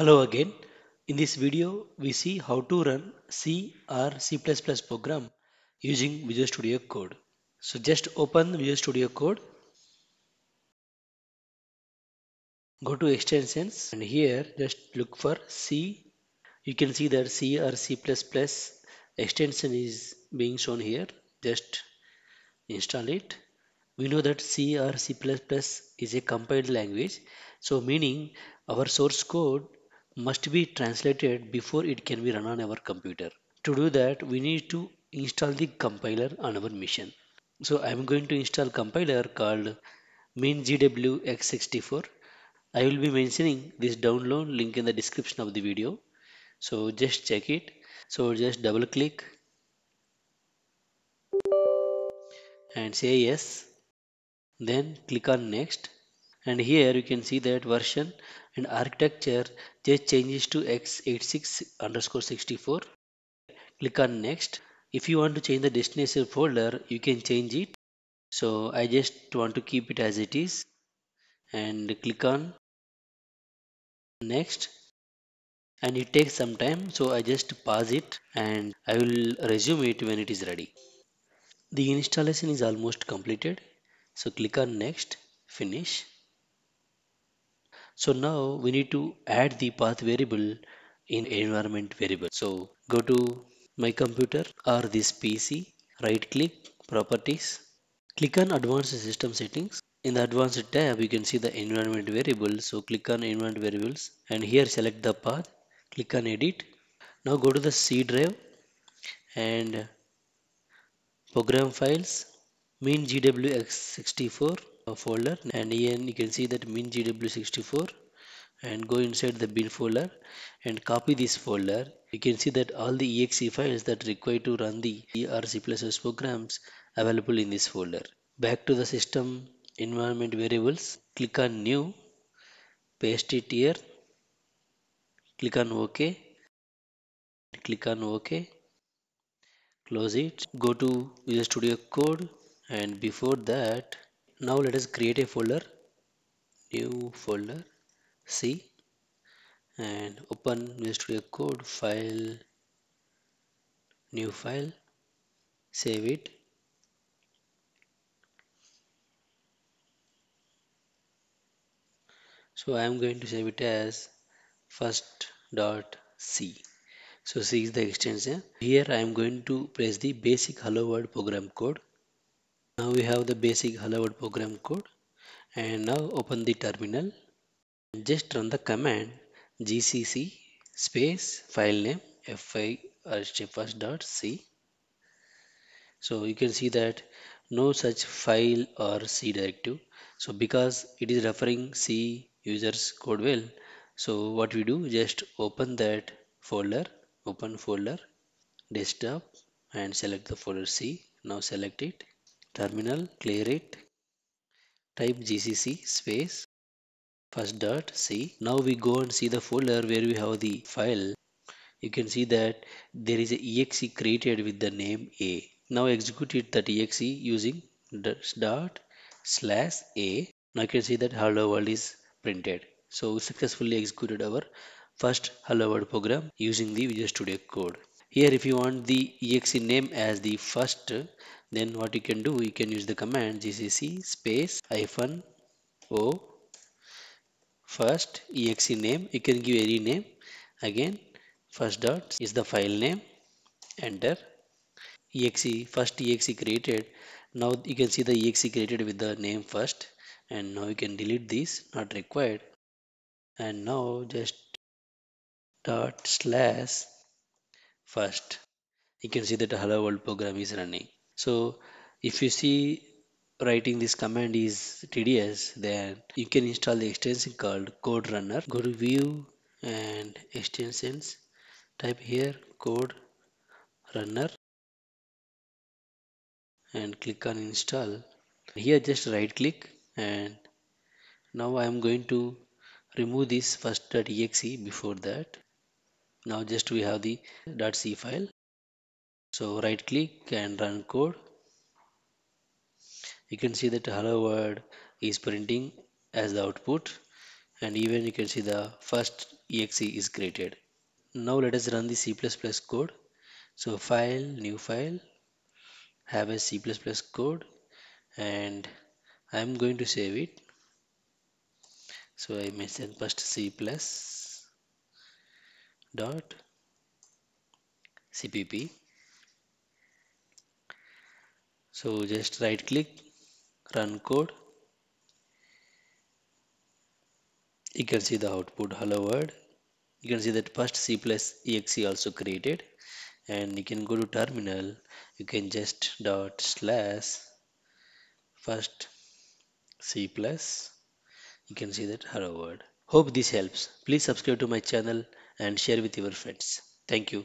Hello again. In this video, we see how to run C or C++ program using Visual Studio Code. So just open Visual Studio Code. Go to extensions and here just look for C. You can see that C or C++ extension is being shown here. Just install it. We know that C or C++ is a compiled language. So meaning our source code must be translated before it can be run on our computer. To do that, we need to install the compiler on our machine. So I'm going to install compiler called mingwx64. I will be mentioning this download link in the description of the video. So just check it. So just double click and say yes. Then click on next. And here you can see that version and architecture just changes to x86 underscore 64 click on next if you want to change the destination folder you can change it so I just want to keep it as it is and click on next and it takes some time so I just pause it and I will resume it when it is ready the installation is almost completed so click on next finish so now we need to add the path variable in environment variable. So go to my computer or this PC, right click properties, click on advanced system settings. In the advanced tab you can see the environment variable. So click on environment variables and here select the path, click on edit. Now go to the C drive and program files main GWX64 folder and in you can see that min gw64 and go inside the bin folder and copy this folder you can see that all the exe files that required to run the ER programs available in this folder back to the system environment variables click on new paste it here click on ok click on ok close it go to visual studio code and before that now let us create a folder new folder C and open Visual Studio Code file new file save it so I am going to save it as first dot C. so C is the extension here I am going to place the basic hello world program code now we have the basic hello world program code and now open the terminal just run the command gcc space file name fi first dot c so you can see that no such file or c directive so because it is referring c users code well so what we do just open that folder open folder desktop and select the folder c now select it terminal clear it type gcc space first dot c now we go and see the folder where we have the file you can see that there is a exe created with the name a now execute it that exe using dot slash a now you can see that hello world is printed so successfully executed our first hello world program using the visual studio code here if you want the exe name as the first then what you can do you can use the command gcc space hyphen o first exe name you can give any name again first dot is the file name enter exe first exe created now you can see the exe created with the name first and now you can delete this not required and now just dot slash first you can see that hello world program is running so if you see writing this command is tedious then you can install the extension called code runner go to view and extensions type here code runner and click on install here just right click and now I am going to remove this first.exe before that now just we have the .c file so right click and run code you can see that hello world is printing as the output and even you can see the first exe is created now let us run the c++ code so file new file have a c++ code and I'm going to save it so I mentioned first c dot cpp so just right click run code you can see the output hello world you can see that first c plus exe also created and you can go to terminal you can just dot slash first c plus you can see that hello world hope this helps please subscribe to my channel and share with your friends thank you